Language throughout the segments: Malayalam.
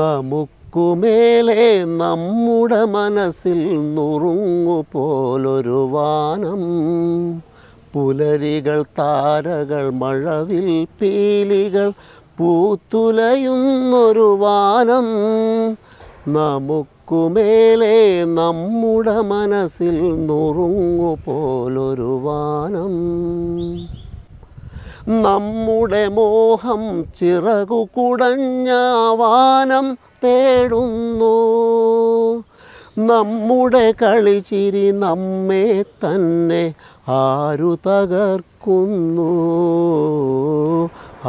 നമുക്കുമേലെ നമ്മുടെ മനസ്സിൽ നുറുങ്ങു പോലൊരു വാനം പുലരികൾ താരകൾ മഴവിൽ പീലികൾ പൂത്തുലയുന്നൊരു വാനം നമുക്കുമേലെ നമ്മുടെ മനസ്സിൽ നുറുങ്ങു പോലൊരു വാനം നമ്മുടെ മോഹം ചിറകു കുടഞ്ഞ വാനം തേടുന്നു നമ്മുടെ കളിചിരി നമ്മെ തന്നെ ആരു തകർക്കുന്നു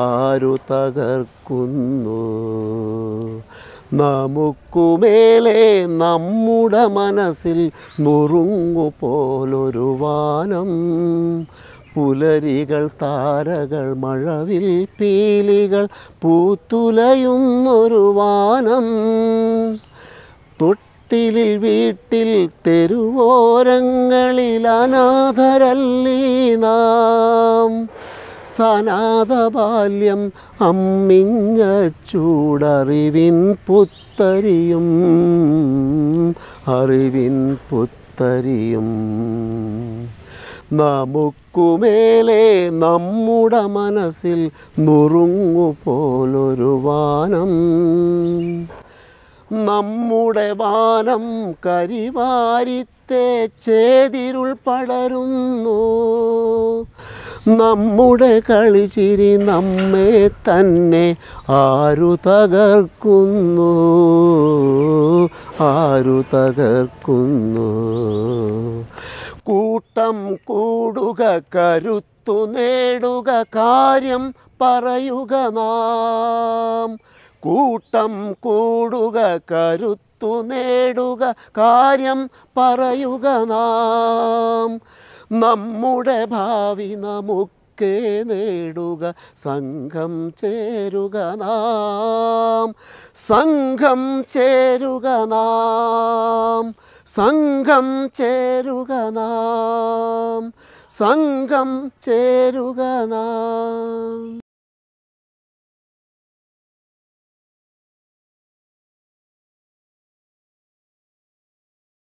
ആരു തകർക്കുന്നു നമുക്കുമേലെ നമ്മുടെ മനസ്സിൽ നുറുങ്ങു പോലൊരു വാനം പുലരികൾ താരകൾ മഴവിൽ പീലികൾ പൂത്തുലയുന്നൊരു വാനം തൊട്ടിലിൽ വീട്ടിൽ തെരുവോരങ്ങളിൽ അനാഥരല്ലീ നാം സനാഥ ബാല്യം അമ്മിഞ്ഞ ചൂടറിവിൻ പുത്തരിയും അറിവിൻ പുത്തരിയും നമുക്കുമേലെ നമ്മുടെ മനസ്സിൽ പോലൊരു വാനം നമ്മുടെ വാനം കരിവാരിത്തെ ചേതിരുൾ പടരുന്നു നമ്മുടെ കളിച്ചിരി നമ്മെ തന്നെ ആരു തകർക്കുന്നു ആരു തകർക്കുന്നു കൂട്ടം കൂടുക കരുത്തു നേടുക കാര്യം പറയുക നാം കൂട്ടം കൂടുക കരുത്തു നേടുക കാര്യം പറയുക നാം നമ്മുടെ ഭാവി നമുക്കേ നേടുക സംഘം ചേരുക നാം സംഘം ചേരുക നാം సంఘం చేరుగనా సంఘం చేరుగనా